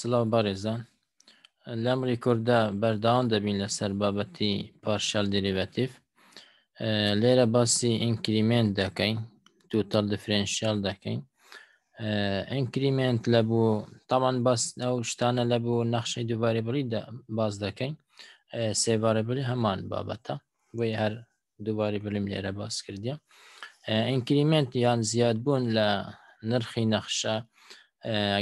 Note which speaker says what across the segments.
Speaker 1: سلام بارێزان لەم ڕیکۆردا بەرداوام دەبین لەسەر بابەتی پارشال دیریڤەتیف لێرە باسی ئینکریمنت دەکەین توتال دفرێنشال دەکەین ئینکریمنت لە بوو تاوان باس ئەو شتانە لە بوو نەخشەی دووبارێبری باز دەکەین سێبارەبری هەمان بابەتە بۆی هەر دووباری بلیم لێرە باس کردیا ئینکریمنت یان زیاد بوون لە نرخی نەخشە آه،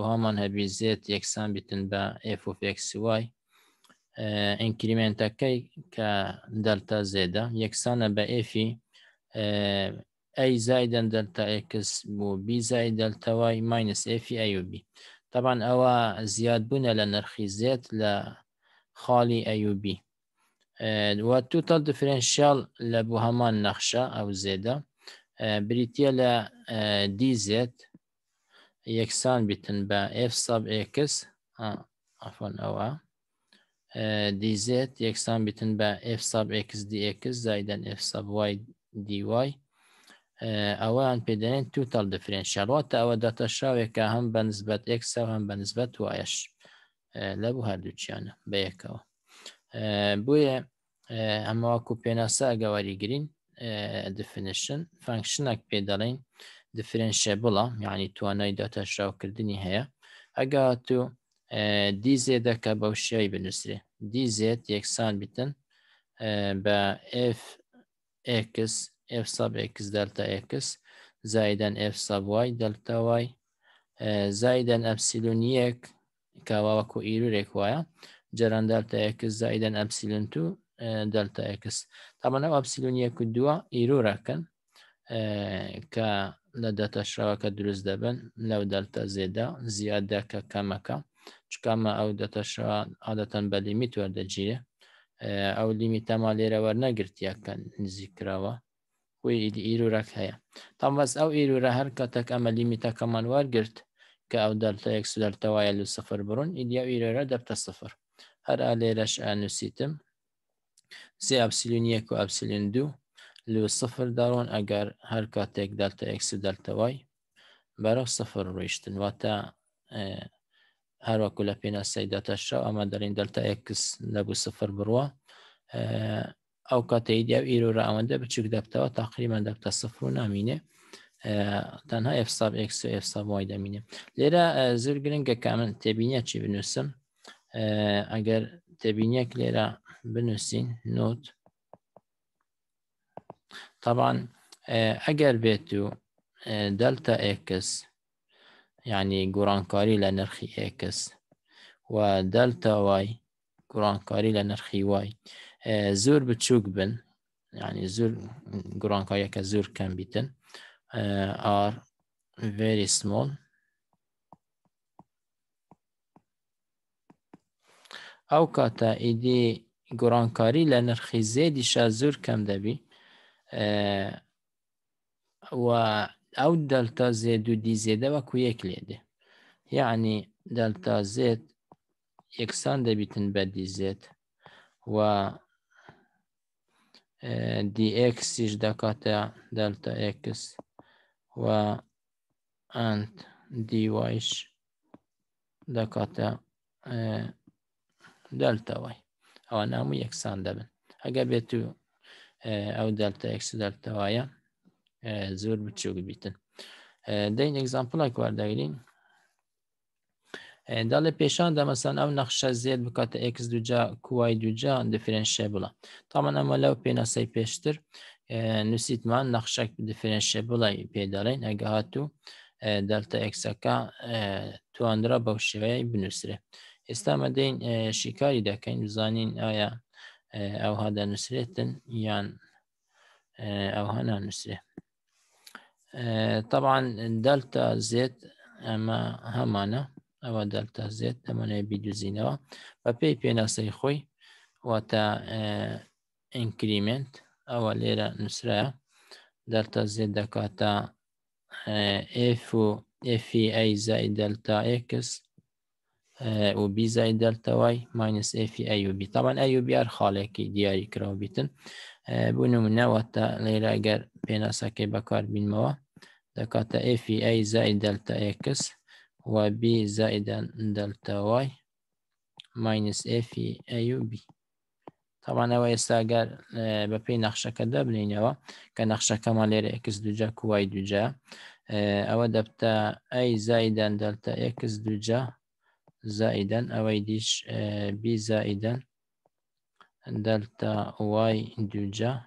Speaker 1: او زید یکسان بیتن با اف اف اکس وای انکریمنت اکی که دلتا زیده یکسان با افی ای آه، زایدەن دلتا اکس بو بی زای دەلتەوای ماینس ایو بی طبعا او زیاد بونه لنرخی زید لخالی ایو بی و توتال دفرنشال لبو همان نقشه او زیده آه، بریتیه لدی لە یەکسان بتن بە F ساب X ئەفۆن ئەوە دیزێت یەکسان بتن بە F ساب X DX زایدەن F ساب Y دیوای ئەوان پێدەێن توتال دفرێنشارڵاتە ئەوە دەتە شاوێکە هەم بە نسبەت X هەم بە نسبەت وایش لەبوو هەردووچیانە بەیەکەوە بۆیە ئەمەواکو پێناسا گەواری گرین دفنشن فانکشنێک پێ دەڵین differentiable يعني دیفرنشە بڵە یعنی توانای داتەشراوکردنی هەیە ئەگا تو دیزێ دەکە بەو شێوی بنووسێ دیزێت یەکسان بتن اف اكس اف sub اكس دلتا اكس زايدا اف sub واي دلتا واي زايدا epsilon يك كواكو ايرو ريكوايا جران دلتا اكس زايدا epsilon 2 دلتا اكس طبعا أو epsilon يك دوا إيرورا كان ك لدات الشراكة دروز دبن لو دلتا زيدا زيادة كمكا چكما او دات الشراء عادة بليميت ورد جيري آه، او ليميتا ما ليرا ورنا قرتيا كنزيكرا و وي ايرو راك هيا طب بس او ايرو را هركتك اما ليميتا كمان ورقرت كا او دلتا اكس دلتا ويالو صفر برون ايدي او ايرو را دبتا صفر هر آلي انو سيتم زي ابسلون يكو ابسلون دو لەوێ سفر داڕۆن ئەگەر هەر کاتێک دەلتە ئەکس دەلتەوەی بەرەو سفر ڕیشتن واتە هەروەکو لە پێناسی دەتەشە ئەمە دەڵین دەلتە ئەکس لەبوو سفر بڕوە ئەو کاتەی دیاو ئیرۆرە ئەوەندە بچک دەبتەوە ده بچوك دبتا و اه، اه، اه، تنها اف صاب اكس و صاب واي دەمینێ لێرە زۆر گرنگگە کا من تێبینە چی بنووسم ئەگەر تێبینەک لێرە بنووسین نوت طبعا اگر آه، بيتو آه، دلتا اكس يعني گۆرانکاری لە اكس و دلتا واي گۆرانکاری لە نرخی واي آه، زور بچووک بن ینی يعني زۆر گۆرانکاریەکە زۆر کەم بيتن ئار very small ئەو ايدي ئیدی گۆرانکاری لنرخي زيدي شا زور کەم دبي آه، و ئەو دەلتا زێد و دیزێدە وەکو يعني دلتا زد يكسان زێت یەکسان دەبیتن بە دیزێت و دیئکسیش آه، دەکاتە دلتا اكس و انت دي ئەند دیوایش آه، دلتا واي او نامو يكسان دەبن ئەگە بێت و ئەو دەلتە ئەکس دەلتە وایە زۆر بچۆک بیتن دەین ئەگزامپلە کواردەگرین دا لە پێشاندا مەسان ئەو نەخشە زیێت بکاتە ئکس دوجا کوای دوجا دفرێنشێ بڵە تامان ئەمە لەو پێناسەی پێشتر نووسیتمان نەخشەك دفرێنشێ بڵی پێدەڵین ئەگەهات و دەلتە ئەکسەکە تواندرا بەو شێوەیە بنووسێ ئێستا مەدەین شیکاری دەکەین بزانین ئایا أو هذا نسرة يان أو هنا نسرة طبعا دلتا زد أما همانا أو دلتا زد تمانا بيدو زينوا ناسي خوي و تا انكريمنت أو ليرا نسرة دلتا زد دكاتا اف إيه اف إيه اي زائد دلتا اكس و بی زای دەلتەوای ماینس ئفی ئەیوبی تاوان ئەیوبیار خاڵێکی دیاری کراوە بیتن بوون منەوەتە لێرە گەر پێناسەکەی بەکار بینمەوە دەکاتە ئفی ئەی زای دەلتە ئکس و بی زایدەن دەلتەوای ماینس ئفی ئەیوبی تاوانەوە ئێستاگەر بە پێی نەخشەکە دەبنینەوە کە نەخشەکەمان لێرە ئکس دوجا کوای دوجا ئەوە دەبتە ئەی زایدەن دەلتە ئکس دوجا زائدا أو آه، بي زائدا دلتا واي دوجا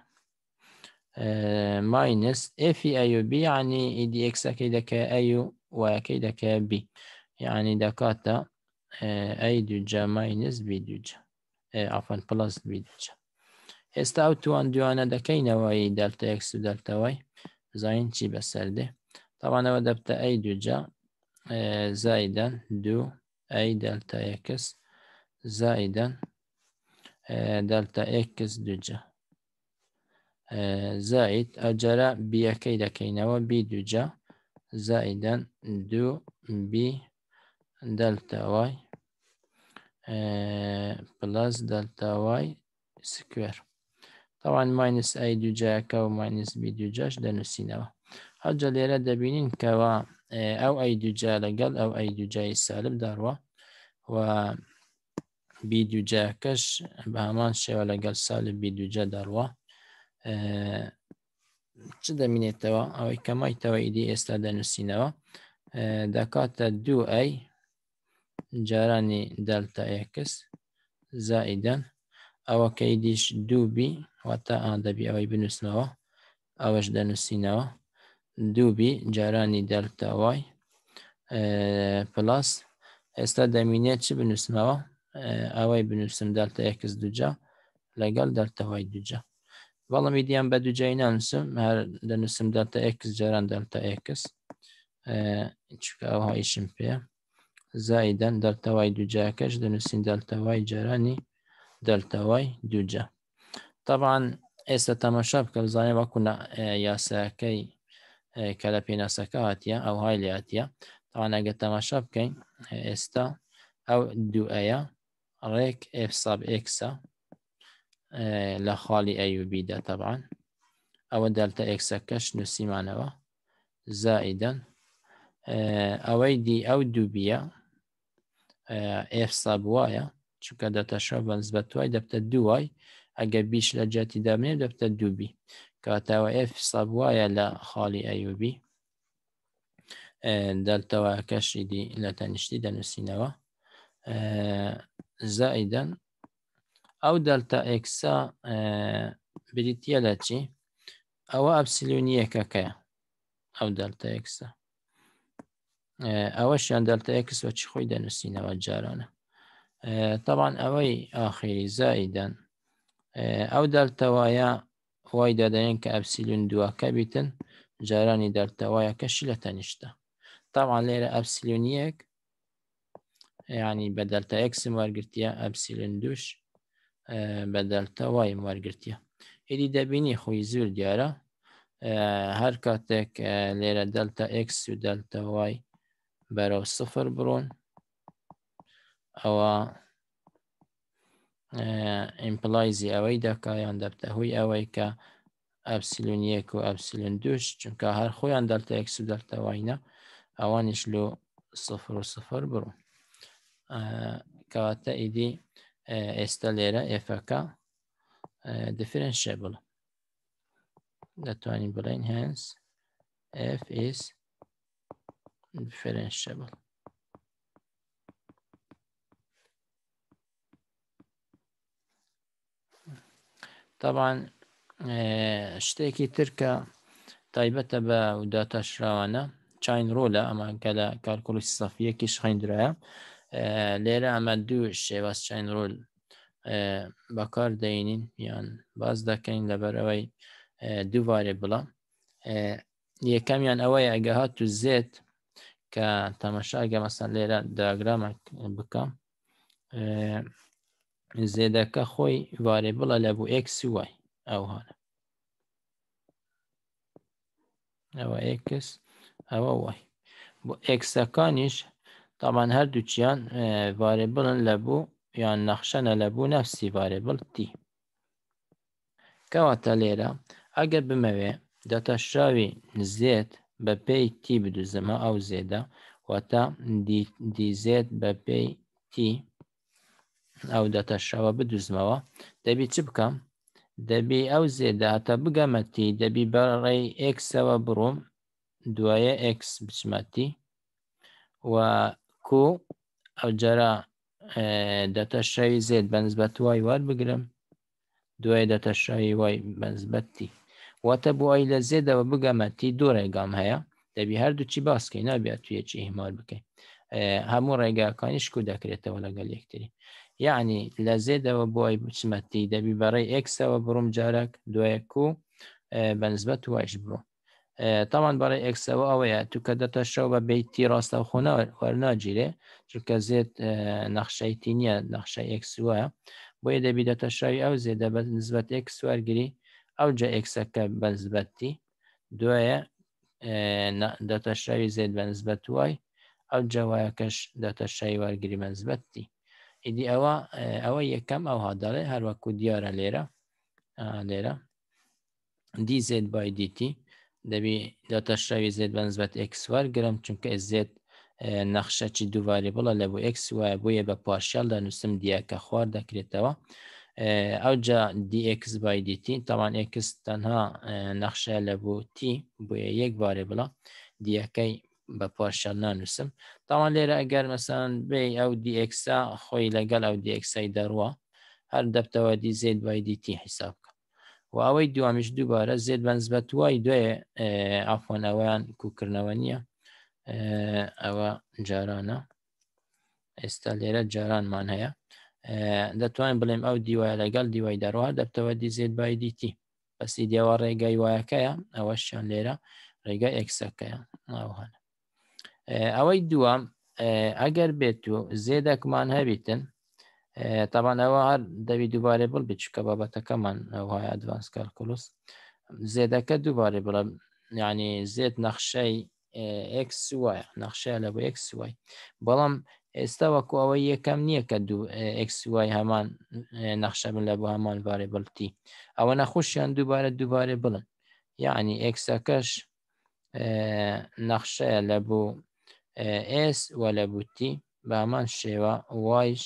Speaker 1: آه، ماينس افي ايو بي يعني اي دي اكس اكيدك ايو واكيدك بي يعني دكاتا آه، اي دوجا ماينس بي دوجا عفوا بلس بي دوجا هستا او دو دوانا دكينا واي دلتا اكس و دلتا واي زين شي بسرده طبعا ودبت اي دوجا زائدا دو ئەی دەلتا ئکس زائدەن دەلتا ئکس دوجە زائید ئەجارە بیەکەی دەکەینەوە بی دوجە زائدەن دوو بی دەلتاوای پلاس دەلتاوای سکوێر تاوان ماینس ئەی دوجەکە و ماینس بی دوجەش دەنووسینەوە هەجە لێرە دەبینین کەەوە ئەو ئەی دوجا لەگەڵ ئەو ئەی دوجای سالم داڕوە و بی دوجاکەش بە هەمان شێوە لەگەڵ سالی بی دوجە دەڕوە چ دەمینێتەوە ئەوەی کەمایتەوە ئیدی ئێستا دەنووسینەوە دەکاتە دوو ئەی جارانی دەلتا ئەکس زائیدەن ئەوە کەی دیش دووبی واتە ئادەبی ئەوەی بنووسنەوە ئەوەش دەنووسینەوە دوبی جارانی دلک داوای پلاس ئێستا دەمینێ چی بنووسمەوە ئەوەی بنووسم دەلتە یەکس دوجا لەگەڵ دەلتەوای دوجا بەڵامی دییان بە دوجای نانووسم هەر دەنووسم دەلتە ئەکس جاران دەلتە ئەکس چکە ئەوها ئیشم پێ زایدەن دەلتەوای دوجاکەش دەنووسین دەلتەوای جارانی دەلتەوای دوجا طبعاان ئێستا تەمەشا بکە زانێ وەکونا یاساەکەی كالابينا سكاتيا أو هايلياتيا طبعا أجل تماشا بكين إستا أو دو أيا ريك إف صاب إكسا لخالي أيو بيدا طبعا أو دلتا إكسا كش نسي معنوا زائدا أو دي أو دو بيا إف صاب وايا شكا داتا شابا نسبة واي دابتا دو واي أجل بيش لجاتي دابنين دابتا دو بي کەواتەوە F ساب وایە دلتا و ئەیوبی دي کەشیدی لە تەنیشتی دەنووسینەوە زائدەن ئەو دەلتا ئەکسا بریتە او ابسلونية كاكا او دلتا اكسا ئەکسە آه، ئەوەشیان دلتا اكس و تشخوي خۆی دەنووسینەوە جارانا آه، طبعا ئەوەی ئاخری زائدەن ئەو آه، دەلتەوایە هوای دادەێن کە ئەپسیلون دواکە بیتن جارانی دەرتەوایە کەشی لە تەنیشتە تاوان لێرە ئەپسیلونیەک ینی بە دەلتا ئەکسم وەرگرتیە ئەپسیلن دوش بە دەلتا وایم وەرگرتیە ئیدی دەبینی خۆی زور دیارە هر کاتێک لێرە دلتا ئەکس و دلتا وای بەرەو صفر برون. ئەوە ئیمپلایزی ئەوەی دەکایان دەرتەهۆی ئەوەی کە ئەپسیلون یەک و ئەپسیلون دوش چونکە هەر خۆیان دەلتە یەکس و دەرتەواینە ئەوانیش لۆ سفر و سفر بڕوو کەواتە ئیدی ئێستا لێرە ئێفەکە دیفرنشە بڵ دەتوانین بڵین هەنس F is differentiable تاوان شتێکی ترکە تایبەتە بە وداتا شراوانە چین ڕۆلە ئەمان کە لە کارکۆلسی سەفیەکی شخیندرایە لێرە ئەمە دوو شێواز چین ڕۆل بەکار دەینین یان باز دەکەین لەبەرەوەی دوووارێ بڵە یەکەمیان ئەوەی ئەگە هات و زێت کە تەمەشاگە مەسەن لێرە داگرامە بکەم زێدەکە خۆی وارێ بڵە لە بوو ئەکس وای ئەو هاە ئەوە ئکس ئەوە وای بۆ ئەکسەکانیش تامان هەردووچیان وارێ بڵن لە بوو یان نەخشەنە لە بوو نەفسی وارێ بڵتی کەواتە لێرە ئەگە بمەوێ دەتە شاوی زێت بە پێی تی بدوزمە ئەو زێدە وەتە دیزێت بە پێی تی ئەو دەتەشەوە بدوزمەوە دەبی چ بکەم دەبی ئەو زێداتە بگەمەتی دەبی بەڕێی ئکسەوە بڕۆم دوایە ئکس بچمەتی و کو ئەو جەرا دەتە شەوی زێت بەنسبەت وای وار بگرم دوای دەتە شەوی وای بەنسبەتی واتە بۆی لە زێدەوە بگەمەتی دوو ڕێگام هەیە دەبی هەردووچی باسکەی نابێت تویەکی هیمار بکەین هەموو ڕێگاکانیش کو دەکرێتەوە لەگەل یەکتری یعنی لە زێدەوە بۆی بچمەتی دەبی بەڕێی ئەکسەوە بڕم جارێک دوەک و بەنسبەت وایش بڕۆ تاوان بەڕێ ئەکسەوە ئەوەیە توکە دەتە شەو بە بیتی ڕاستە خۆناوەرناگیرێ چونکە زێت نەخشەیتی نییە نەخشە ئەکسوە بۆیە دەبی دەتە شەوی ئەو زێدە بە نسبەت ئەکس وەرگری ئەو جە ئەکسەکە بەنسبەتی دوایە دەتە شەوی زێت بە نسبەت وای ئەو جەوایەکەش دەتە شەی وەرگری بەنسبەتی ئیدی ئەوە ئەوە یەکەم ئەو هاداڵێ هەروەکو دیارە لێرە لێرە دی زێت بای دیتی دەبی داتەشراوی زێت بەنسبەت ئەکسوار گرم چونکە زێت نەخشەکی دوواری بڵە لە بۆ ئەکس وایە بۆیە بە پارشالدا نووسم دیەکە خوار دەکرێتەوە ئەوجا دیX بای دیتی تاوان ئکس تەنها نەخشە لە بۆ تی بۆیە یەک بارێ بڵە دیەکەی بە پۆشیان نانووسم تاوان لێرە ئەگەر مەسان بێ ئەو دیئکسا خۆی لەگەڵ ئەو دیئکسای دەڕوە هەر دەبتەوە دی زێد بای دیتی حیساب بکە و ئەوەی دوامیش دووبارە زێد بەنسبەت وای دوێ ئافۆنەوەیان کوکردنەوە نییە ئەوە جارانە ئێستا لێرە جارانمان هەیە دەتوانین بڵێم ئەو دیوایە لەگەڵ دیوای دەڕوە دەبتەوە دی زێد بای دیتی بەسی دیێوە ڕێگای وایەکەیە ئەوەشیان لێرە ڕێگای ئەکسەکەیە ناوهانە ئەوەی دووەم ئەگەر بێت و زێدەکمان هەبیتن تاوان ئەوە هەر دەوی دووبارێ بڵ بچکە بابەتەکەمان ئەوهای ئەدوانس کارکلوس زێدەکە دووبارێ بڵە ینی زێت نەخشەی ئکس وایە نەخشە لە بۆ ئکس وای بەڵام ئێستا وەکو ئەوەی یەکەم نییە کە دوو ئکسوای هەمان نەخشە بن لە بۆ هەمان بارێ بڵتی ئەوە نەخۆشیان دووبارە دووبارێ بڵن یعنی ئکسەکەش نەخشەیە لە بوو ئس وە لە بوتی بامان شێوە وایش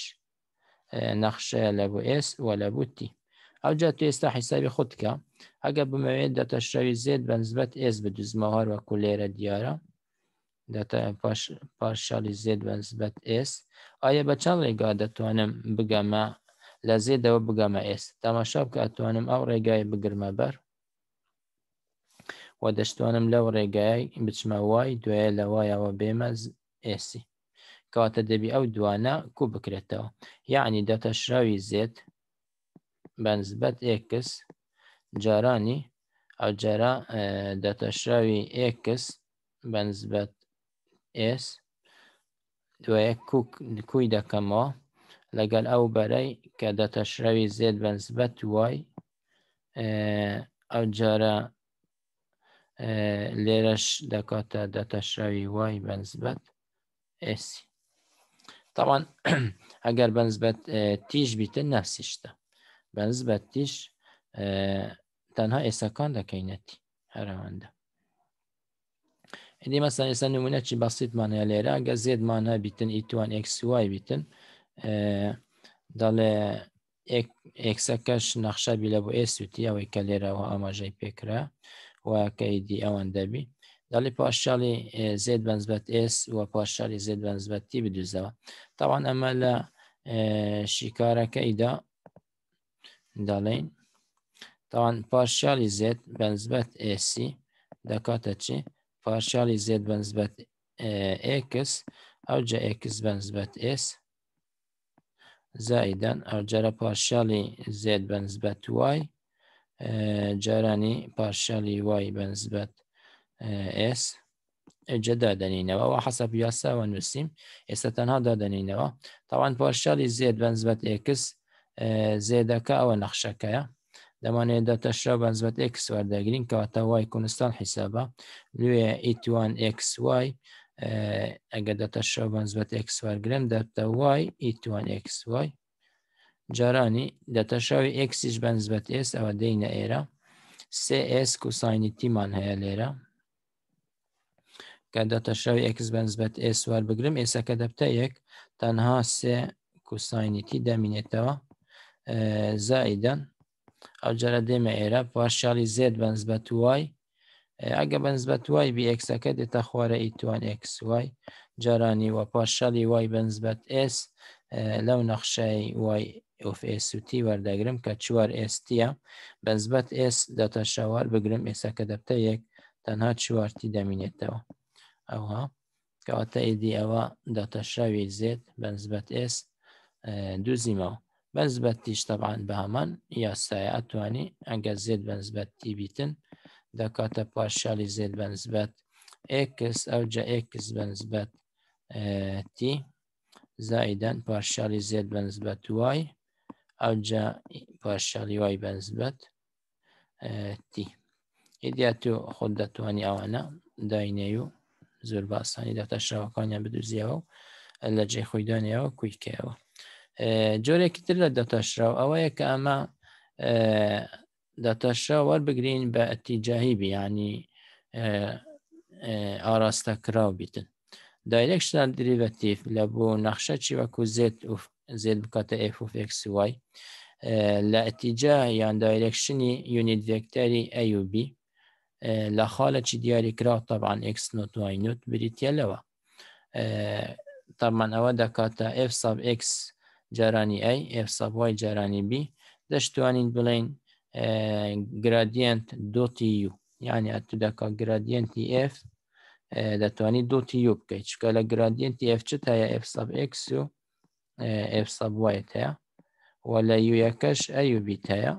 Speaker 1: نەخشەیە لە بۆ ئس وە لە بوتی ئەوجا تو ئێستا حیسابی خودکە ئەگە بمەوێت دەتە شەوی زێت بەنسبەت ئێس بدوزمەوە هەروەکو لێرە دیارە پاششالی زێت بەنسبەت ئێس ئایا بە چەند ڕێگا دەتوانم بگەمە لە زێدەوە بگەمە ئێس تەماشا بکە ئەتوانم ئەو ڕێگای بگرمە بەر و دەشتوانم لەو ڕێگای بچمە وای دوێ لەوایەوە بێمە ئێسی کاتە دەبی ئەو دوانە کو بکرێتەوە یعنی دەتە شراوی زێت بەنسبەت ئێکس جارانی ئەو جارە دەتە شراوی ئێکس بەنسبەت ئێس دوەیە کوی دەکەمەوە لەگەل ئەو بەرەی کە دەتە شراوی زێت بەنسبەت وای ئەو جارە لێرەش دەکاتە دەتەشراوی وای بەنسبەت ئسی تاوان ئەگەر بەنسبەت تیژ بیتە نەفسیشتە بەنسبەت تیش تەنها ئێسەکان دەکەینەتی هەرەوەندە ئەدی مەسا ئێستا نمونەی بەسیتمانەیە لێرە گە زێدمانە بیتن ئیتوان ئەکسسیوای بیتن دەڵێ ئێکسەکەش نەخشەبی لە بۆ ئێسوتی ئەوەی کە لێرەوە ئاماژەی پێکرا و كيدي أو دبي e دالي باشالي زيد اه، بنسبة اس و باشالي زيد بنسبة تي زوا طبعا أما لا اه، شكارة كيدا دالين طبعا partially زيد بنسبة ac دكاتة چي partially زيد بنسبة اه، اكس أو جا إكس بنسبة إس زائدا أو جرى partially زيد بنسبة واي جارانی پارشالی وای بەنسبەت ئس ئەجە دادەنینەوە و حەسە پیاساوە نووسیم ئێستا تەنها دادەنینەوە تاوان پارشالی زێد بەنسبەت ئێکس زێدەکە ئەوە نەخشەکەیە دەمانێت دەتەشرا بەنسبەت ئکس وەردەگرین کەواتە وای کوردستان حیسابە لێ ئیتوان XY ئەگە دەتەشە بەنسبەت ئکس وەرگرم دەتە وای ئیتوان XY جارانی دەتەشاوی ئکسیش بەنسبەت ئێس ئەوە دەینە ئێرە سس کوسانی تیمان هەیە لێرە کە دەتەشاوی ئکس بەنسبەت ئێسوار بگرم ئێسەکە دەبتە یەک تەنها سێ کوساینیتی دەمینێتەوە زائیدەن ئەو جارە دێمە ئێرە پاششاری زێت بەنسبەت وای ئەگە بەنسبەت وای بیکسەکە دێتە خوارە ئیتوان ئکسوای جارانی وە پاششالی وای بەنسبەت ئس لەو نەخشەی وای OFSUT وەردەگرم کە چوار ئێستیە بەنسبەت ئێس دەتە شەوار بگرم ئێساکە دەبتە یەک تەنها چوارتی دەمینێتەوە ئەوها کەواتە ئیدی ئەوە دەتە شەوی زێت بەنسبەت ئێس دوزیمەوە بەنسبەت تیشتەبان بە هەمان یاسایە ئەتوانی ئەگە زێت بەنسبەت تیبیتن دەکاتە پاششالی زێت بەنسبەت ئکس ئەو جا ئکس بەنسبەت تی زائدەن پارشالی زێت بەنسبەت وای ئەوجا پاششالی وای بەنسبەت تی ئیدیات و خۆت دەتوانانی ئەوانە داینێ و زۆر باسانی دەتە شراوەکانیان بدوزیەوە و لە جێ خۆیدانیەوە کویکەوە جۆرێکی تر لە دەتەشراو ئەوەیە کە ئەمە دەتەشرا وەربگرین بە ئەتیجاهی بیانی ئاراستە کرااو بیتن دایرێکشتان دریڤەتیف لە بۆ نەخشەکی وەکو زێت و z بكاتا f of x y لاتجاه يعني دايركشن يونت فيكتوري اي و بي لخالة eh, چي دياري كرا طبعا اكس نوت واي نوت بريت يلوا طبعا اوا كتا اف صب اكس جراني اي اف صب واي جراني بي دشتوانين بلين gradient دوت يو يعني اتدكا gradient f دتواني دوت يو بكي چكالا جراديانت اف چتا يا اف صب اكس يو ئێفسە بواێتەیە و لە یویەکەش ئەیوبیتەیە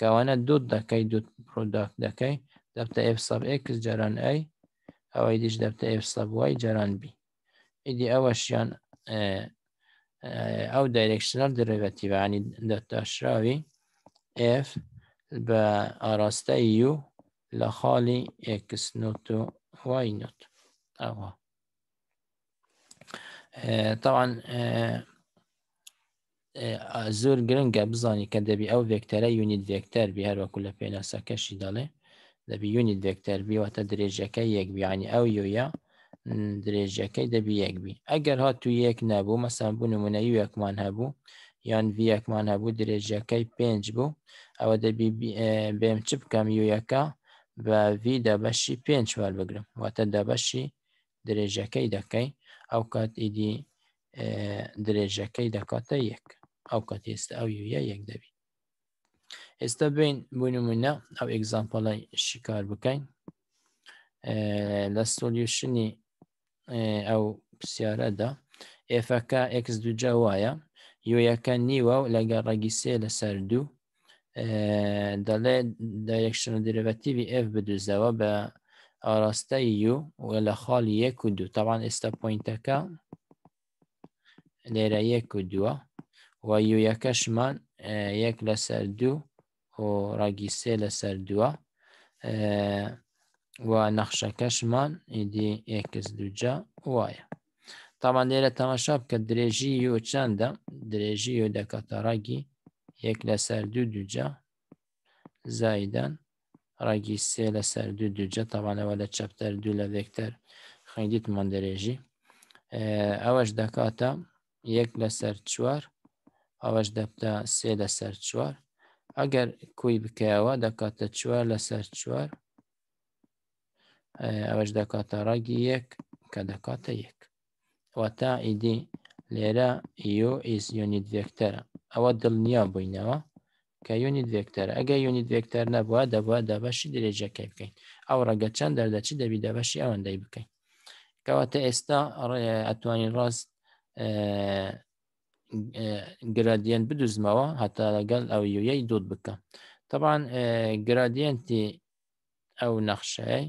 Speaker 1: کەوانە دوت دەکەی دوت پرۆداک دەکەی دەبتە ئێفسە ئکس جەران ئەی ئەوەی دیش دەبتە ئێفسە بوای جەران بی ئیدی ئەوەشیان ئەو أه، أه، دایرێکشنەر درێبەتیوانی يعني دەتەشراوی F بە ئاراستەی و لە خاڵی ئکس نوت و وای نوت اوه أه، طبعا زۆر گرنگە بزانانی کە دەبی ئەو ڤێکتەرە یونیت ڤێکتەر بی هەروەکو لە پێناسەکەشی دەڵێ دەبی یونیت ڤێکتەر بیواتە درێژەکەی یەکبیانی ئەو یوە درێژەکەی دەبی یەکبی ئەگەر هات تو یەک نەبوو مەسان بوو نمونەی یەکمان هەبوو یان ڤەکمان هەبوو درێژەکەی پێنج بوو ئەوە دەبی بێم چ بکەم یوەکە بە وی دەبەشی پێنج وار بگرم واتە دەبەشی درێژەکەی دەکەی ئەو کات ئیدی درێژەکەی دەکاتە یەک ئەو کات ئێستا ئەو یە یەک دەبی ئێستا بین بوونمونە ئەو ئەگزامپۆلای شیکار بکەین لە سۆلیوشنی ئەو پرسیارەدا ئێفەکە ئەکس دوجا وایە یۆیەکە نیوە و لەگە ڕێگی سێ لەسەر دوو دەڵێ دایەکشن و درەتیوی ئف بدوزەوە بە ئاراستەی یو وە لە خاڵی یەک و دوو تاوان ئێستا پوینتەکە لێرە یەک و دووە وەیو یەکەشمان یەک لەسەر دوو و ڕاگیسێ لەسەر دووە و نەخشەکەشمان ئیدی ئێکس دووجا وایە تامان لێرە تەماشا بکە درێژی و چەندە درێژی و دەکەتە ڕاگی یەک لەسەر دوو دووجا زایدان ڕاگی سێ لەسەر دوو دووجە تاوانەوە لە چەپەر دوو لە ڤێکتەر خەیدیت مندرێژی ئەوەش دەکاتە یەک لەسەر چوار ئەوەش دەبدا سێ لە سەر چوار ئەگەر کوی بکەوە دەکاتە چوار لە سەر چوار ئەوەش دەکاتە ڕاگی یەک کە دەکاتە یەک وەتا ئیدی لێرە ئیو ئیس یونیت ڤێکتەرە ئەوە دڵنیا بووینەوە کە یونیت ڤێکتەر ئەگە یونیت ڤێکتەر نەبووە دەبە دەبەشی درێژەکەی بکەین ئەو ڕەگە چەند دەردەچی دەبی دەبەشی ئەوەندەی بکەین کەواتە ئێستا ئەتوانین ڕاست گرادیان بدوزمەوە هەتا لەگەڵ ئەو یویەی دوود بکە تەبان گرادیەنتی ئەو نەخشەیە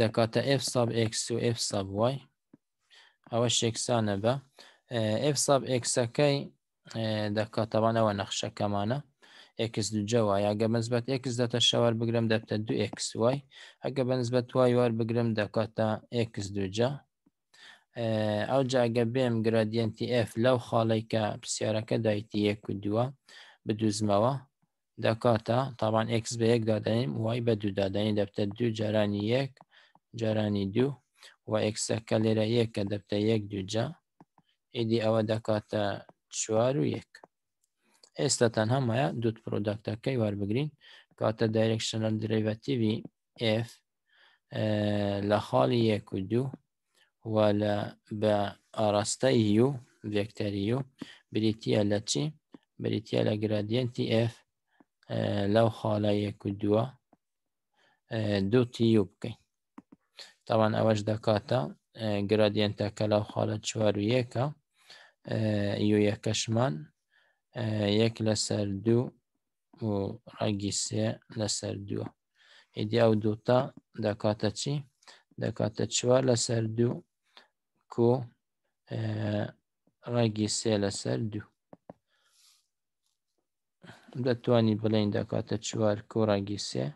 Speaker 1: دەکاتە F ساب X و F ساب وای ئەوە شێکسانە بە F ساب Xەکەی دەکاتەوانەوە نەخشەکەمانە X دوجەوە ئەگە بنسبەت X دەتە شەوار بگرم دەبتە دو X وای ئەگە بنسبەت وای وار بگرم دەکاتە X دوجە ئەو جاگە بێم گرادیەنتی ئف لەو خاڵێکە پرسیارەکە دایتی یەک و دووە بدوزمەوە دەکاتە تاوان ئکس بە یەک دادەین وای بە دوو دادەین دەبتە دوو جارانی یەک جارانی دوو و ئکسەکە لێرە یەکە دەبتە یەک دووجە ئیدی ئەوە دەکاتە چوار و یەک ئێستا تەنهامایە دوت پرۆداکتەکەی واربگرین کاتە دایرێکشنل درێڤەتیوی F لە خاڵی یەک و دوو ولا با أرستيو فيكتوريو بريتيا لتي بريتيا لجراديانتي اف آه، لو خالية كدوة آه، دو تيوبكي طبعا أواج دكاتا جراديانتا كلو خالة شوارو يكا آه، يو يكشمان يك لسر دو و راجيسي لسر دو إدي أو دوتا دكاتا تي دكاتا تشوار لسر دو کۆ ڕێگی سێ لەسەر دوو دەتوانی بڵین دەکاتە چوار کۆڕگی سێ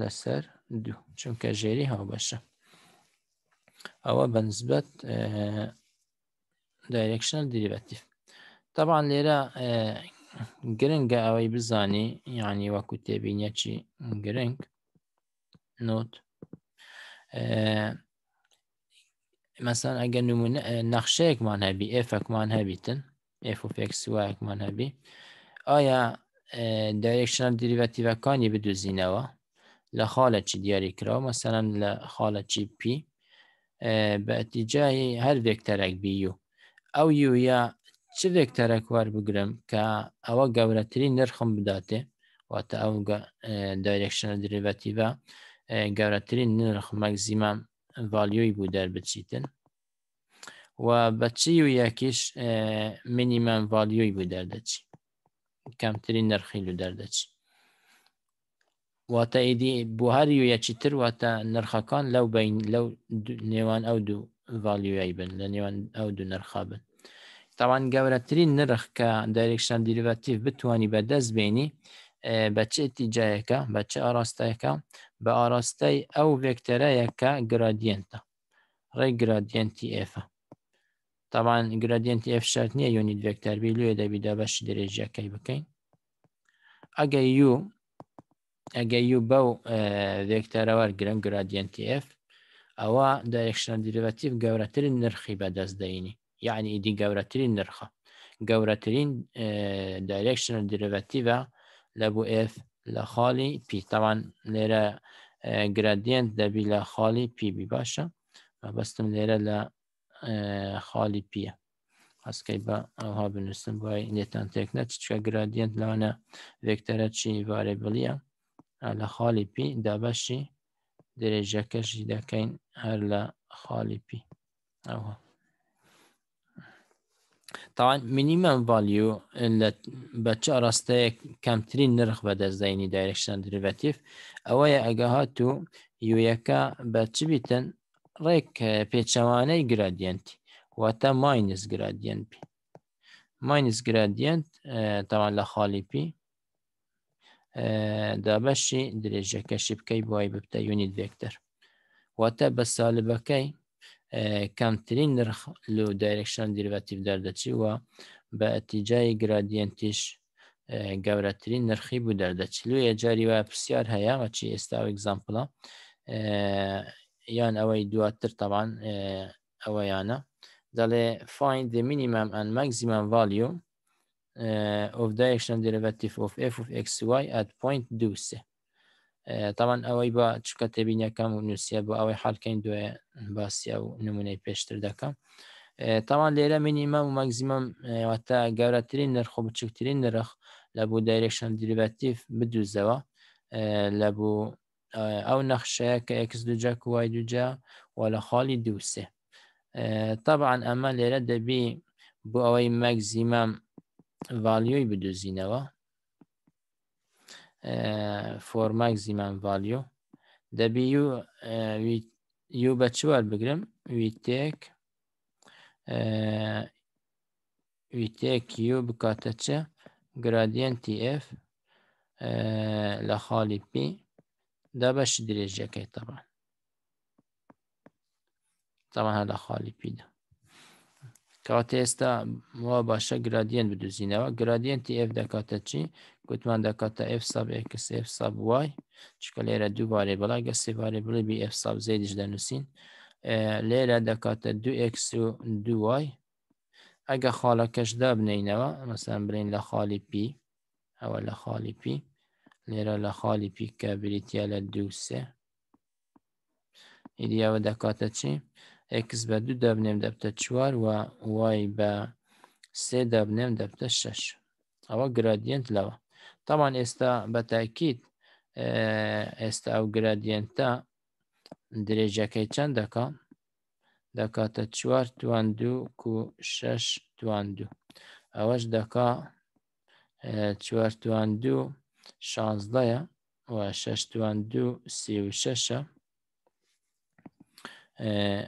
Speaker 1: لەسەر دوو چونکە ژێری هاوبەشە ئەوە بەنسبەت دایرکشنل دیریبەتی تاوان لێرە گرنگە ئەوەی بزانی یعنی وەکو تێبینەکی گرنگ نوت مەسان ئەگە نمونە نەخشەیەکمان هەبی ئێفەکمان هەبیتن ئفکسواەکمان هەبی ئایا دایرێکشنە دیریڤەتیڤەکانی بدوزینەوە لە خاڵەکی دیاری کراوە مەسەەن لە خاڵەکی پی بەتیجایی هەر ڤێکتەرێک بی و ئەو یویا چ ڤێکتەرێک وەربگرم کە ئەوە گەورەترین نرخم بداتێ واتە ئەو دایرێکشنە دیریڤەتیڤە گەورەترین نرخ مەگزیمە ڤالیۆی بوو دەربچیتن و بەچی و یەکیش منیمان ڤالیۆی بوو دەردەچی کەمترین نرخیل و دەردەچی واتە ئیدی بۆ هەری و یەکی تر واتە نرخەکان لەو بین لەو نێوان ئەو دوو ڤالیوایی بن لە نێوان ئەو دوو نرخا بن تاوان گەورەترین نرخ کە دایرێکشان دیلڤەتیف بتانی بەدەست بینی بەچێتی جایەکە بەچە ئاراستایەکە بە ئاراستەی ئەو ڤێکتەرەیەکە جراديانتي ڕێ گرادیێنتی ئێفە تاوان گرادیێنتی ئەف شارت نییە یۆنیت ڤێکتەربی لێ دەبیدا بەش درێژیەکەی بکەین ئەگە یو ئەگە یو بەو ڤێکتەرەوە گرنگ گرادیێنتی ئەف ئەوە دایکشنە ديريفاتيف گەورەترین نرخي بەدەستدەینی یعنی يعني إدي نرخە گەورەترین دایرێکشنە دیرڤەتیڤە لە لابو إف لخالي بي طبعا لێرە گرادیەنت دەبی لە خاڵی پیبی باشە بەبستم لێرە لە خاڵی پیە حسکەی بە ئەوها بنووسم بۆی نێتان تێکنە چکە گرادیەنت لەوانە وێکتەرە چی ڤارێبلیە لە خاڵی پی دابەشی درێژەکەشی دەکەین هەر لە خاڵی پی ئەوە تاوان مینیمم ڤالیو بە چ ڕاستەیەک کەمترین نرخ بە دەستدەینی دایرێکشن درڤەتیف ئەوەیە ئەگە هاتوو یویەکە بە چ بیتن ڕێک پێچەوانەی گرادیەنتی واتە ماینس گرادیەنپی ماینس گرادیەنت تاوان لە خالیپی دابەشی درێژەکەشی بکەی بۆی ببتە یونیت ڤێکتەر واتە بە سالبەکەی کەمترین نرخ لە دایرێکشان دیرڤاتیف دەردەچیوە بە ئەتیجای گرادیەنتیش گەورەترین نرخی بوو دەردەچلوە جاری وای پرسیار هەیە چی ئێستا و ئەگزامپڵە یان ئەوەی دواتر تەوان ئەوەیانە دەڵێ فین د مینیمم ئەن مەگزیمم ڤالیوم of direction derivative of f of xy at point 2 تاوان ئەوەی بە چکە تێبینەکەم و نووسە بۆ ئەوەی حالکەین دوێ باسیە و نمونەی پێشتر دەکەم تاوان لێرە مینیمە و مەگزیمم واتە گەورەترین نرخ و بچکترین نرخ لە بوو دایرێکشن دیربەتیف بدوزەوە لە بوو ئەو نەخشەیە کە ئەکس دوجە کوای دوجە و لە خاڵی دووسێ تابعاان ئەمە لێرە دەبی بۆ ئەوەی مەگزیمەم ڤالیۆی بدوزینەوە آه، for maximum value w آه، we u you are بگرم we take آه، we take u it's a gradient f لە خاڵی p دا بەش درێژەکەی طبعا طبعا لە خالي پیدا كاتيستا ئێستا gradient بدو گرادیان gradient گرادیەنتی ئف دەکاتە چی گوتمان دەکاتە F ساب X F ساب Y چکە لێرە دووبارێ بەڵای گە سێوارێ بڵێ B F ساب زیدیش دەنووسین لێرە دەکاتە دو X و دوای ئەگە خاڵەکەش دابنینەوە مەسەن برین لە خاڵی P ئەوە لە خاڵی P لێرە لە خاڵی P کە بریتە لە دووسێ ئیدیاوە دەکاتە چی؟ X بە دوو دەبنێم دەبتە چوار و وای بە سێ دەبنێم دەبتە شەش ئەوە گرادیەنت لەوە تاوان ئێستا بە تاکیت ئێستا ئەو گرادیێنتا درێژەکەی چەند دەکە دەکاتە چوار توان دوو و شش توان دوو ئەوەش دەکا چوار توان دوو شانزدەیە و شش توان دوو سی و شەشە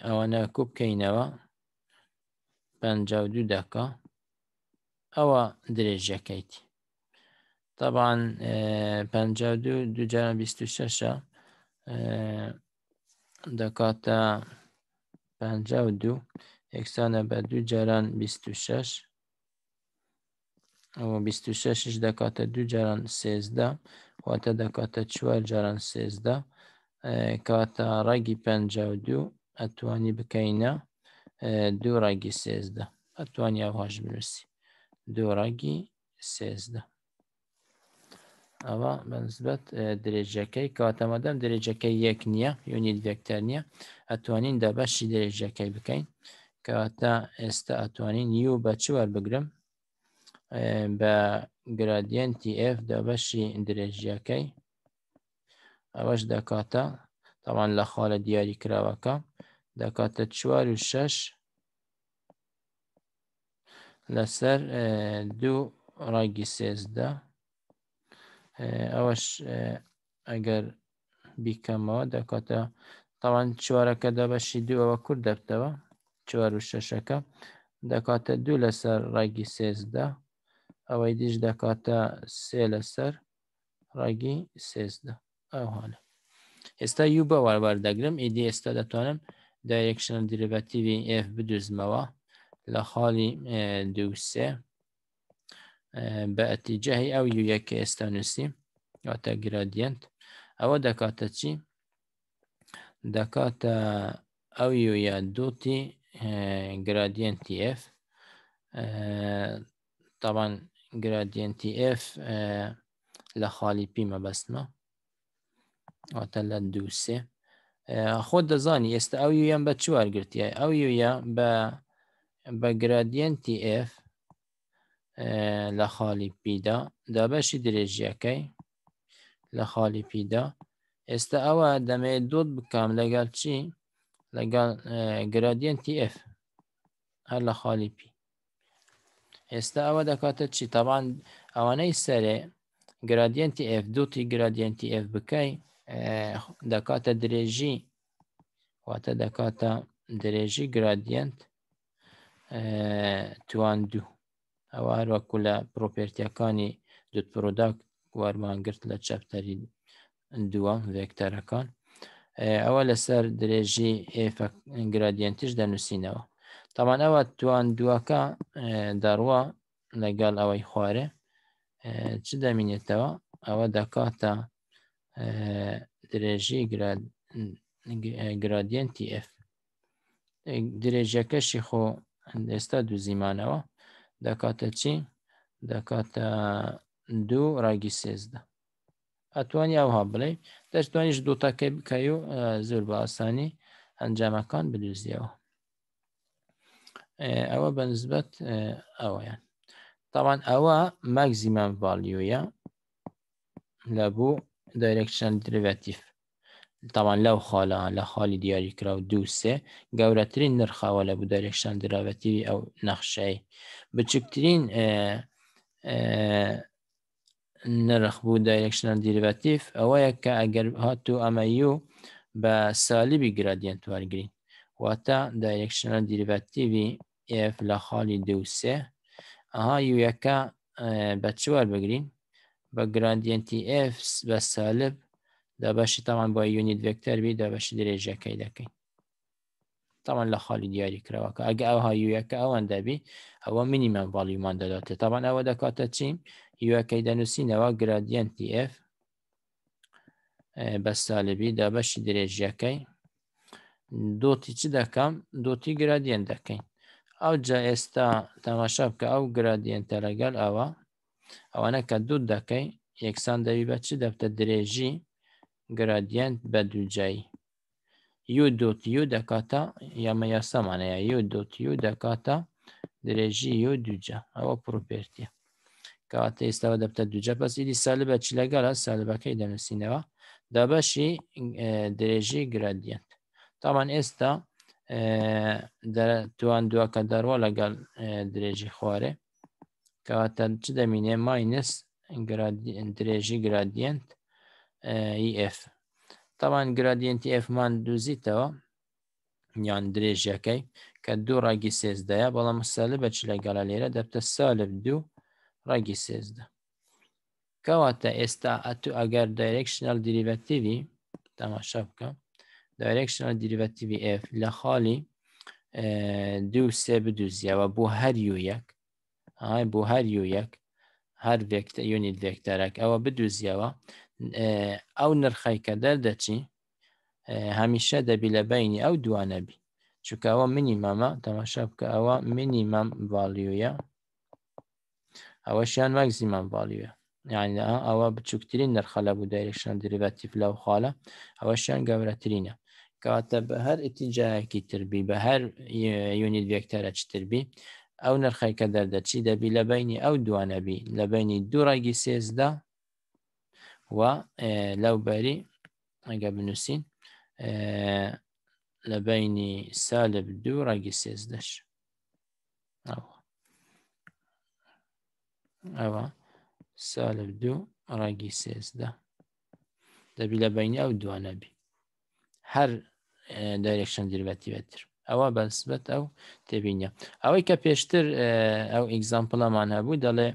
Speaker 1: ئەوەنە کو بکەینەوە پێ دو دەکە ئەوە درێژەکەیت طبعا بنجادو دو بیست و شش دکاتا پنجاه و دو یکسان به دو جران بیست و شش و بیست و ششش دکات دو جران سیزده و تا دکات چوار جران سیزده کاتا رگی پنجاه و دو اتوانی بکینه دو رگی سیزده اتوانی او هاش برسی دو رگی سیزده ئەوە بەنسبەت درێژەکەی کاتەمەدەم درێژەکەی یەک نییە یونیت ڤێکتەر نییە ئەتوانین دەبەشی درێژەکەی بکەین کەواتە ئێستا ئەتوانین یو بە چوار بگرم بە گرادیەنتی F دەبەشی درێژیەکەی ئەوەش دەکاتە تاوان لە خاڵە دیاری کراوەکە دەکاتە چوار و شەش لەسەر دوو ڕاگی سێزدە ئەوەش ئەگەر بیکەمەوە دەکاتە تاوان چوارەکە دەبەشی دوەوە کورد دەبتەوە چوار و شەشەکە دەکاتە دوو لەسەر ڕێگی سێزدا ئەوەی دیش دەکاتە سێ لەسەر ڕێگی سێزدا ئەوانە ئێستا یو بە واربار دەگرم ئیدی ئێستا دەتوانم دا یەکشن دیربەتیوی ئف بدوزمەوە لە خاڵی دووسێ باتجاه او يو يك استانسي او جراديانت او دكاتا تشي دكاتا او يو يا دوتي آه، جراديانت اف آه، طبعا جراديانت اف آه، لخالي بي ما بس ما او تا لدوسي خود زاني است او يو يا بتشوار جرتي او يو يا ب بجراديانت اف لە خاڵی پیدا دابەشی درێژیەکەی لە خاڵی پیدا ئێستا ئەوە دەمەوێت دۆت بکەم لەگەڵ چی لەگەڵ گرادیەنتی F هەر لە خاڵی پی ئێستا ئەوە دەکاتە چی تاوان ئەوانەی سەرێ گرادیەنتی F دوتی گرادیەنتی F بکەی دەکاتە درێژی واتە دەکاتە درێژی گرادیەنت توان دوو ئەوە هەروەکو لە پرۆپێرتیەکانی دوت پرۆداک وارمانگررت لە چەپتەری دووە ڤێکتەرەکان ئەوە لەسەر درێژی ئێفەنگرادیەنتیش دەنووسینەوە تەمانەوە توان دووەکە دەڕوە لەگەڵ ئەوەی خوارێ چ دەمینێتەوە ئەوە دەکاتە درێژی گرادیەنتی F درێژەکەشی خۆ ئێستا دوو زیمانەوە دەکاتە چی دەکاتە دوو ڕاگی سێزدە ئەتوانی ئەوها بڵێ دەشتوانیش دووتەکەی بکەی و زۆر بە ئاسانی ئەنجامەکان بدوزیەوە ئەوە بەنسبەت ئەوەیان تاوان ئەوە مەگزیمان ڤالیویە لە بوو دایرێکشن درڤەتیف تاوان لەو خاڵە لە خاڵی دیاریکرا و دووسێ گەورەترین نرخاوە لە بوو دایرێکشن درراەتیوی ئەو نەخشەی بچکترین نرخ بود دایرکشنال دیریڤاتیف ئەوەیە کە ئەگەر هاتوو ئەمەیو بە گرادینت وارگری و تا دایرکشنال ایف لخالی لە خاڵی دووسێ ئەها یەکە بە چوار بگرین بە گرادیەنتی ئف بە سالب دابەشی طبعا با یونیت وکتر بی دابەشی درێژەکەی دەکەین تاوان لە خالی دیاریکراوەکە ئەگە ئەوها یوەکە ئەوان دەبی ئەوە مینیمان باڵیمان دەداتێ تاوان ئەوە دەکاتە چیم یوەکەی دەنووسینەوە گرادیەنتی F بە سالبی دا بەشی درێژیەکەی دۆتی چ دەکەم دۆتی گرادیەن دەکەین ئەو جا ئێستا تەماشا بکە ئەو گرادیەنتە لەگەل ئەوە ئەوانە کە دوو دەکەی یەکسان دەوی بە چی دەبتە درێژی گرادیەنت بە دووجایی Yudotiu dakata يميسا معناها يودوتيو دكاتا درجيو دوجا أو بروبرتي كاتي يستوى دبتا دوجا بس إلي سالبة تشلقالا سالبة كي دنسينوا دابشي آه، درجي gradient طبعا استا آه، در توان دواكا آه، دروا لقال درجي خواري كاتا تدميني ماينس درجي gradient اي اف تاوان گرادیەنتی ئەفمان دوزیتەوە یان درێژیەکەی کە دوو ڕاگی سێزدەیە بەڵام سەلب بەچ لەگەڵە لێرە دەبتە سالب دوو ڕاگی سێزدە کەواتە ئێستا ئەتو ئەگەر دایرێکشنل دیریڤەتیوی تەماشا بکە دایرێکشنل دیریڤەتیوی F لە خاڵی دوو سێ بدوزیەوە بۆ هەر و یەک ئای بۆ هەر و یەک هەر یونیت ڤێکتەرەك ئەوە بدوزیەوە ئەو نرخەیکە دەردەچی هەمیشە دەبی لە بینی ئەو دوانەبی چکەوە منی مامە تەماشا بکە ئەوە منی مام باڵیوە ئەوەشیان مەگزیمان باڵیوە یعنی ئەوە بچووکترین نرخەلە بوو دایرێکشان دریڤەتیف لەو خاڵە ئەوەشیان گەورەترینە کەواتە بە هەر ئیتیجایەکی تربی بە هەر یونیت ڤێکتەرە چتربی ئەو نرخەکە دەردەچی دەبی لە بینی ئەو دوانەبی لە بینی دوو ڕێگی سێزدا و لەوبەری ئەگە بنووسین لە بینی سالب دوو ڕێگی سێزدەش ئەوە سالب دوو ڕێگی سێزدە دەبی لە بینی ئەو دوانەبی هەر دایرێکشن دیربەتی بەتر ئەوە بەسبەت ئەو تێبینە ئەوەی کە پێشتر ئەو ئیگزامپلەمان هەبوو دەڵێ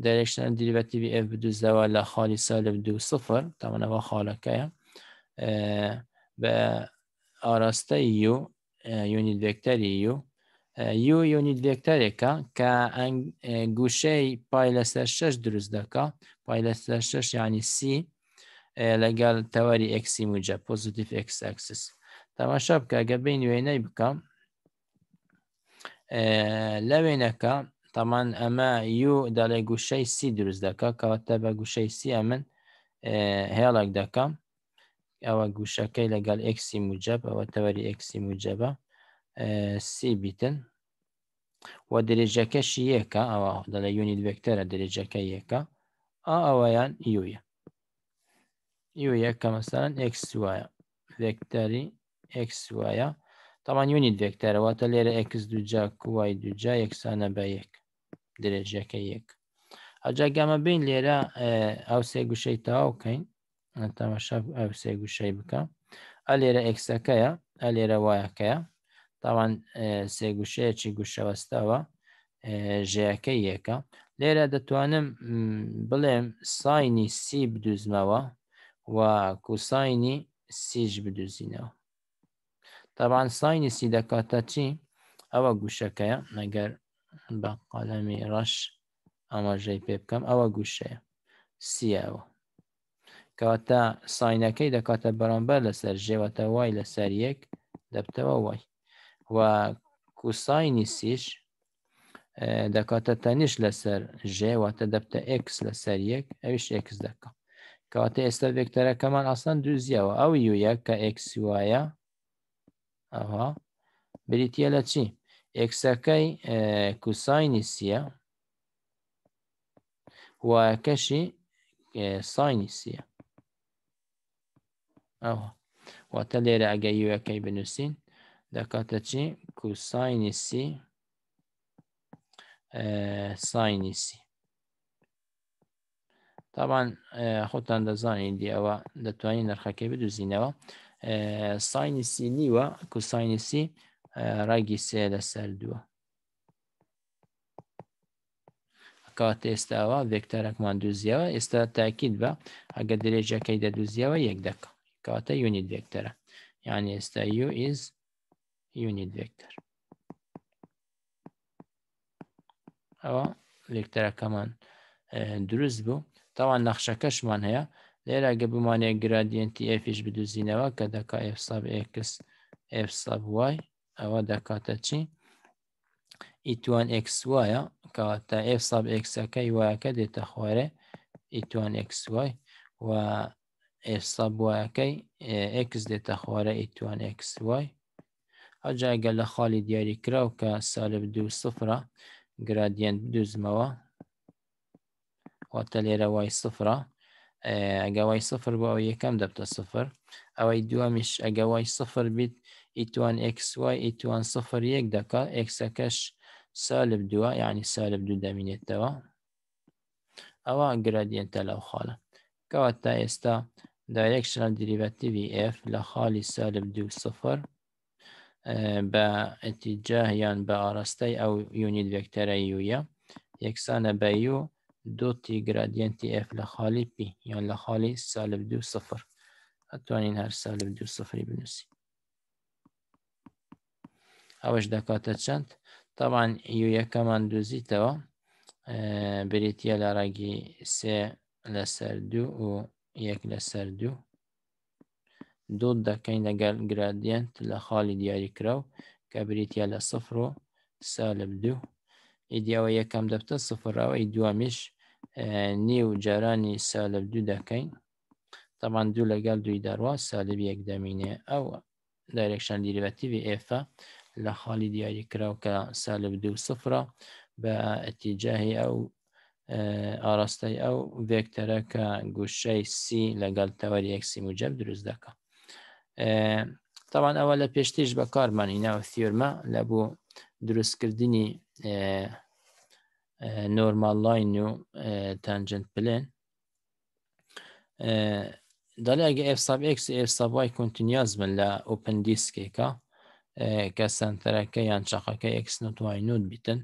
Speaker 1: directional derivative f بدو لە خالی سال بدو صفر تاوان ئەوە خاڵەکەیە بە ئاراستە یو یونیت ڤێکتەری یو یو یونیت ڤێکتەرێکە کە گوشەی پای لەسەر شش دروست دەکە پای لەسەر شش ینی سی لەگەڵ تەوەری ئەکسی موجە پۆزیتیف ئەکس ئەکسس تەماشا بکە گە بین وێنەی بکا لە که تامان ئەمە یو دەڵێ گوشەی سی دروست دەکە کەواتە بە گوشەی سی ئەمن هێڵێک دەکەم ئەوە گوشەکەی لەگەڵ ئەکسی مجەب ئەوە تەوەری ئەکسی مجەبە سی بیتن و درێژەکەشی یەکە ئەوە دەڵێ یونیت بکتەرە درێژەکە یەکە ئا ئەوەیان یویە یو یەکە مەسەرەن ئەکس وایە ڤێکتەری ئەکس وایە تاوان یونیت ڤێکتەرەوەتە لێرە ئەکس دوجا کوای دوجا یەکسانە بە یەک درێژەکە یەک ئەجا گەمە بین لێرە ئەو سێ گوشەی تاوکەین تەماشا ئەو سێ گوشەی بکە ئە لێرە ئەکسەکەیە ئە لێرە وایەکەیە تاوان سێ گوشەیەکی گوشەوەستەوە ژەیەەکە یەکە لێرە دەتوانم بڵێم ساینی سی بدوزمەوە و کوساینی سیژ بدوزینەوە تاوان ساینی سی دەکاتە چی ئەوە گوشەکەیە مەگەر بە قەلەمی ڕەش ئاماژەی پێ بکەم ئەوە گوشەیە سیەوە کەواتە ساینەکەی دەکاتە بەرامبەر لەسەر ژێوەتە وای لەسەر یەک دەبتەوە وای و کوساینی سیش دەکاتە تەنیش لەسەر ژێواتە دەبتە ئکس لەسەر یەک ئەویش ئکس دەکە کەواتە ئێستا ڤێکتەرەکەمان ئاسان دوزیەوە ئەو یویە کە ئکسواە ئەوها بریتە لە چی؟ ئێکسەکەی کوساینی سیە وایەکەشی ساینی سیە ئەوە واتە لێرە ئەگە یوەکەی بنووسین دەکاتە چی کوساینی سی ساینی سی تاوان خۆتان دەزانین دی ئەوە دەتوانین نرخەکەی بدوزینەوە ساینی سی نیوە کوساینی سی ڕێگی سێ لەسەر دووە کات ئێستاوە ڤێکتەرەکمان دوزیەوە ئێستا تاکیید بە ئەگە درێژەکەی دەدوزیەوە یەک دەکە کاتە یونیت ڤێکتەرە یان ئێستا یو ئیز یونیت ڤێکتەر ئەوە لێکتەرەکەمان دروست بوو تاوان نەخشەکەشمان هەیە لێرە ئەگە بمانێ گرادیەنتی ئفیش بدوزینەوە کە دەکا ئفساب ئکس ئفساب وای ئەوە دەکاتە چی؟ ئیتوان e x وایە کەواتە f ساب xەکەی وایەکە دێتە خوارێ ئیتوان إكس واي و f ساب وایەکەی x دێتە خوارە ئیتوان e x وای ئەجاگە لە خاڵی دیاری کراو کە سالب دو سفرە گرادیان بدوزمەوە واتە لێرە وای سفرە ئەگە وای سفر بۆ ئەو یەکەم دەبتە سفر ئەوەی دووەمیش أجا واي صفر بيت ئیتوان إتوان صفر يك دكا دەکا ئەکسەکەش سالب دوا يعني سالب دو دامين التوا أو لەو خاڵە کەوات كواتا استا دایەکشان دیریبەتیوی F لە خاڵی سالب دوو سفر آه، بە ئەتیجاهیان بە أو ئەو یونیت يو يا یەکسانە بە یو دوتی F لە خاڵی پی یان سالب دو صفر أتوانين هر سالب دو صفر بنووسی ئەوەش دەکاتە چەند تاوان یەکەمان دوزیتەوە بریتە لە ڕێگی سێ لەسەر دوو و یەک لەسەر دوو دوود دەکەین لەگەل گرادیەنت لە خاڵی دیاریکراو کە بریتە لە سفر و سالب دوو ئیدیەوە یەکەم دەبتە سفرراوەی دوامیش نیو جارانی سالب دوو دەکەین تەمان دوو لەگەل دوی دەڕوا سالب یەک دەمینێ ئەو دایرێکشن دیریڤەتیوی ئێفا لە خاڵی دیاریکرااو کە سالب دو سفرە بە ئەتیجاهی ئەو ئاراستای ئەو ڤێکتەرە کە گوشەی سی لەگەڵ تەوەری یەکسی مجەب دروست دەکە تاوان ئەوە لە پێشتیش بەکارمانی ناو تیۆرمە لە بوو دروستکردنی نۆرمال لاین و تەنجند پلێن دەڵێگە ئێساب X ئێسابای کنتینیاز من لە ئۆپندیسکێکە کە سنتەرەکە یان چاقەکە ئەکسن و توای نود بیتن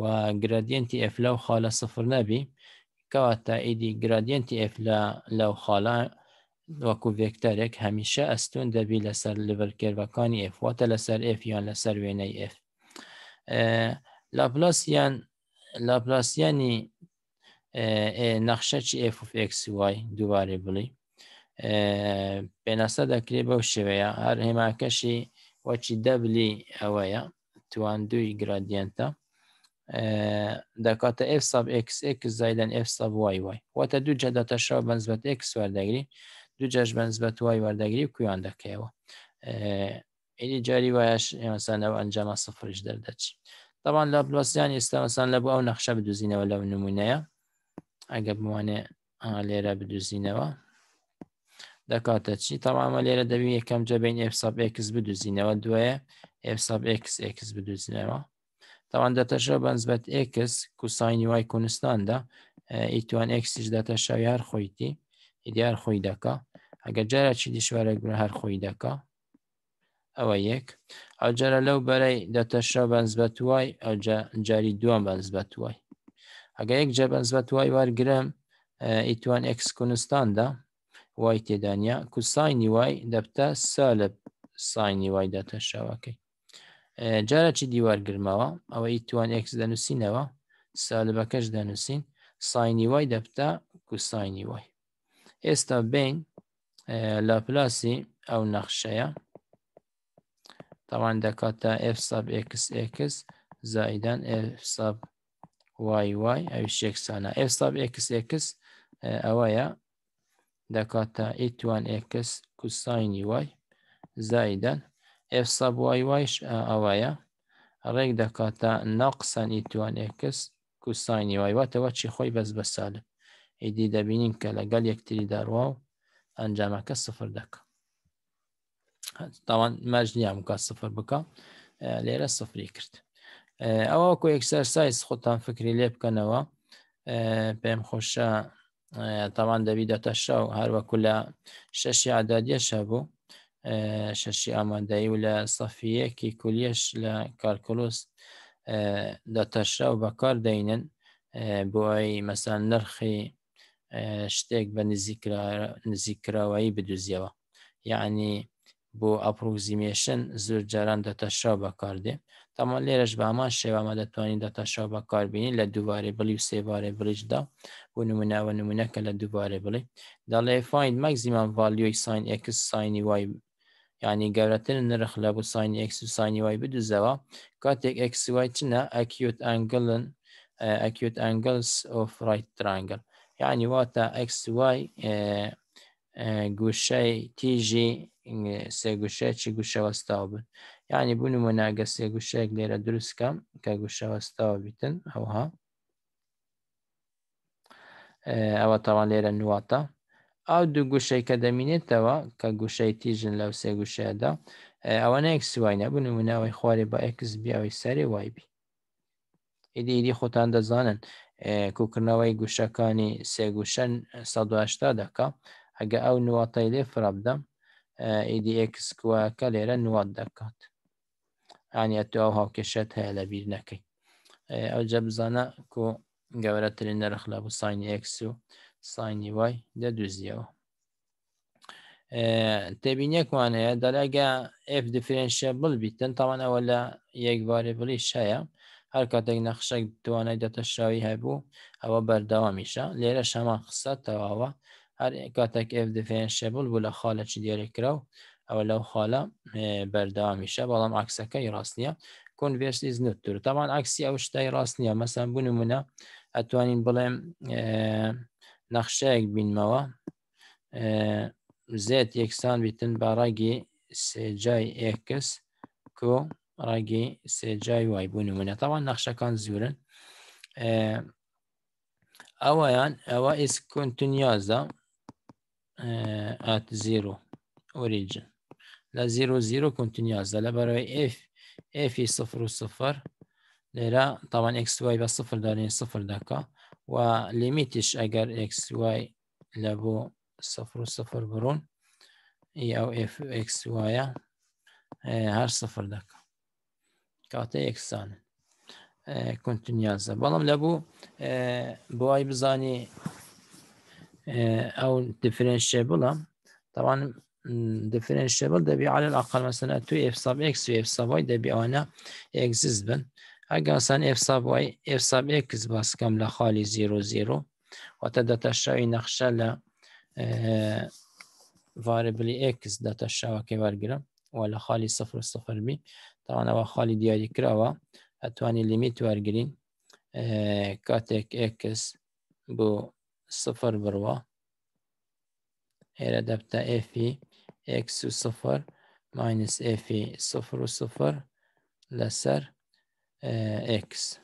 Speaker 1: و گرادیەنتی ئەف لەو خاڵە سفر نەبی کەواتە ئیدی گرادیەنتی ئەف لەو خاڵە وەکو ڤێکتەرێک هەمیشە ئەستون دەبی لەسەر لەبەرکردەکانی ئفواتە لەسەر ئفیان لەسەر وێنەی ئف لاپلاسیان لاپلاسیانی نەخشەی FFXY دووارێ بڵی پێناسە دەکرێت بەو شێوەیە هەر هێماکەشی وەچی دەبلی ئەوەیە تواندوی گرادیەنتە دەکاتە F ساب xx زایدن F ساب وای وای واتە دوو جەداتە شەو بەنسبەت x وەردەگری دوو جەش بەنسبەت وای وەردەگری و کویان دەکەیەوە ئیدی جاری وایەش ئێمەسانەوە ئەنجامە سفرش دەردەچی طبعا لە بلوسیان ئێستا مەسان لە بۆ ئەو نەخشە بدوزینەوە لەو نمونەیە ئەگە بوانێ لێرە بدوزینەوە دەکاتە چی تەمامە لێرە دەبی یەکەم جەبین ئفسابX بدوزینەوە دوێ ئفسابXX بدوزینەوە تاوان دەتەشە بەنسبەت ئکس کوساینی وای کوردستاندا ئیتوان ئەکسیش دەتەشەوی هەر خۆیتی ئیدیار خۆی دەکا ئەگە جارە چی دیشوارە گرە هەر خۆی دەکا ئەوە یەک ئەوجارە لەو بەرەی دەتەشە بەنسبەت وای جاری دووەم بەنسبەت وای ئەگە یەک جە بەنسبەت وای وەرگرم ئیتوان ئەکس کوردستاندا وای تێدانیا کو ساینی وای دەبتە سالب ساینی وای دەتە شاواکەی جارە چی دیوار گرماوە ئەوە ئیتوان ئەکس دەنووسینەوە سالبەکەش دەنووسین ساینی وای دەبتە کو ساینی وای ئێستا بین لاپلاسی ئەو نەخشەیە تاوان دەکاتە F ساب xx زائدان F ساب وای وای ئەو شێکسانە F ساب xx ئەوەیە دەکاتە ئیتوان ئکس کوساینی وای زایدەن ئێستا وای وایش ئەوەیە ڕێک دەکاتە ناقسان ئیتوان ئکس کوساینی وایواتەوە چی خۆی بەس بە سالم ئیدی دەبینین کە لەگەل یەکتری داروا و ئەنجامەکە سفر دەکە تاوان مەژ نییە بکە سفر بکە لێرە سفری کرد ئەوە کو ئەکسەرسایز خۆتان فکری لێ بکەنەوە پێم خۆشە تاوان دەبیدەتە شەو هەروەکو لە شەشی عدادیەشە بوو شەشی ئامادەایی و لە سەفیەکی کولیەش لە کارکلوس دەتەشە و بەکار دەینن بۆی مەسان نرخی شتێک بە نزیکراوایی بدوزیەوە یعنی بۆ ئەپرۆزیمێشن زۆر جاران دەتەشا بەکاردێ تامان لێرەش بە ئەمان شێوامە دەتوانین دەتەشا بەکاربیین لە دووبارێ بڵی و سێبارێ بریشدا بۆ نموناوە نمونەکە لە دووبارێ بڵێ دەڵێ فین مەگزیمان ڤالیۆی ساین ئکس ساینی وای ینی گەورەترن نرخ لە بۆ ساینی ئەکس و ساینی وای بدوزەوە کاتێک ئەکسوای چنە ئەکیوت ئەنگلن ئەکیوت ئەنگلس ئۆف رایت ترانگل یعنی واتە ئەکسوای گوشەی تیژی سێگوشەیەکی گوشەوەستاو بن یعنی بوون و مەناگە سێگوشەیەک لێرە دروستکەم کە گوشەوەستاوە بیتن ئەوها ئەوە تاوان لێرە نواتە ئەو دوو گوشەی کە دەمینێتەوە کە گوشەی تیژن لەو سێگوشەیەدا ئەوانەیەک سوای نەبوون و مناوەی خوارێ بە ئەکسبیەوەی سەری وایبی ئیدی ئیدی خۆتان دەزانن کوکردنەوەی گوشەکانی سێگوشەن ١ دەکە ئەگە ئەو نواتای لێ فرابدەم ئیدیکسکوکە لێرە نوات دەکات ئەنیە تو ئەو هاوکێشت هەیە لە بیر نەکەی ئەو جە بزانە کو گەورەترین نرخ لە بوو ساینی ئەکس و ساینی وای دەدوزیەوە تێبینەکمان هەیە دەلاگە ئف دیفرێنشە بڵبیتن تاوان ئەوە لە یەکبارێ بڵی شەیە هەر کاتێک نەخشەك توانای دەتەشاوی هەبوو ئەوە بەرداوامیشە لێرە شەمان قسە تەواوە هەر کاتێک ئێف دفێن شێبل بوو لە خاڵەی دیێرێکرا و ئەوە لەو خاڵە بەرداوامیشە بەڵام عکسەکەی ڕاست نییە کنڤێرسی زنوتتر تاوان عکسی ئەو شتای ڕاست نییە مەسم بوون منە ئەتوانین بڵێم نەخشەیەک بینمەوە زێت یەکسان بیتن بە ڕێگی سێجای ئێکس کۆ ڕێگی سێجای وای بوون منە تاوان نەخشەکان زورن ئەوەیان ئەوە ئیسکۆنتنیازە آه، at 0 origin لا 0 0 continuous لا برای f f صفر و صفر لرا طبعا x y بس صفر دارين صفر دكا وليميتش اگر x y لبو صفر و صفر برون اي e او f x y آه، هر صفر دكا كاتي x ثاني آه، continuous بلام لبو بوای بزاني آه، او differentiable طبعا differentiable دبي على الاقل مثلا 2 اف سب اكس و اف سب واي دبي انا اكزيز بن اگر مثلا اف سب واي اف سب اكس بس كم لخالي 0 0 و وتدا تشاوي نقشه ل فاريبل آه، اكس دا تشاوي كبرجرام ولا خالي صفر صفر بي طبعا هو خالي ديالي كراوا اتواني ليميت وارجرين كاتك اكس بو صفر بروة هنا دبتا في اكس صفر ماينس في صفر وصفر لسر اكس آه،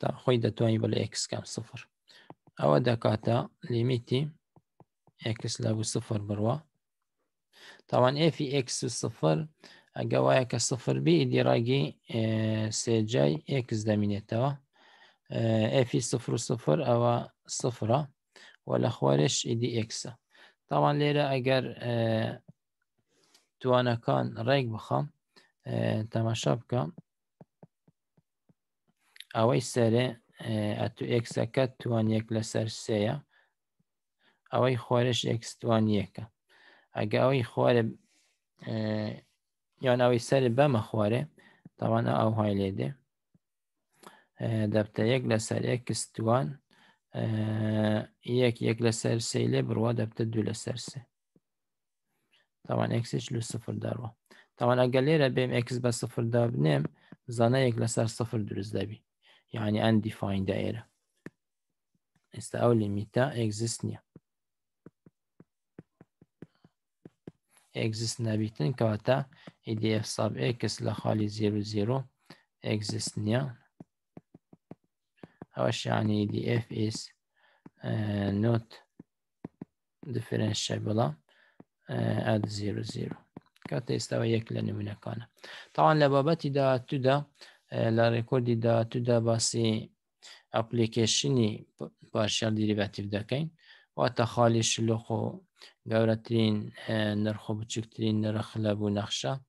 Speaker 1: تا طيب، خويدا تواني بل اكس كام صفر او دكاتا ليميتي اكس لابو صفر بروا طبعا اي في اكس صفر اقوايا كصفر بي آه، سي سيجاي اكس دامينيتاوا ئەفی سفر و سفر ئەوە سفرە و لە خوارش ئیدی e ئکسە تاوان لێرە ئەگەر توانەکان ڕێک بخەم تەماشا بکەم ئەوەی سەرێ ئەتو ئکسەکە توانیەک لەسەر سەیە ئەوەی خوارش ئکسوانیەکە ئەگە ئەوەی خوارە یان ئەوەی سەر بەمە خوارێ تاوانە ئەو های لێدێ دەبتە یەک لە سەر استوان کستوان یەک یەک لە سەر سێ دو بڕوا دەبتە طبعا لە سەر سێ تاوان ئەکسش لە سفر دەڕوە تاوان ئەگەل لێرە بێم ئەکس بە سفر دابنێم زانە یەک لە سەر سفر دروست دەبی یعنی ئەن دیفاین دائێرە ئێستا ئەو لیمیتە ئەگزیست نییە ئەگزیست اف کەواتە ئیDF ساب ئکس لە خالی 00 هواش يعني دي اف is نوت آه، not differentiable uh, at 0 0 كتستوى يك لنمونا كان طبعا لبابتي دا تودا لريكوردي دا آه، تودا باسي ابليكيشني بارشال ديريفاتيف واتا وتخالي شلوخو غورترين نرخو و بچکترین نرخ نخشا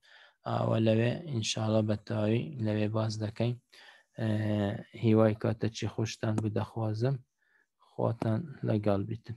Speaker 1: نەخشە ان شاء الله بتاوي لەوێ باز كاين هیوای کاتە چی خۆشتان بدەخوازم خواتان لەگەڵ بیتن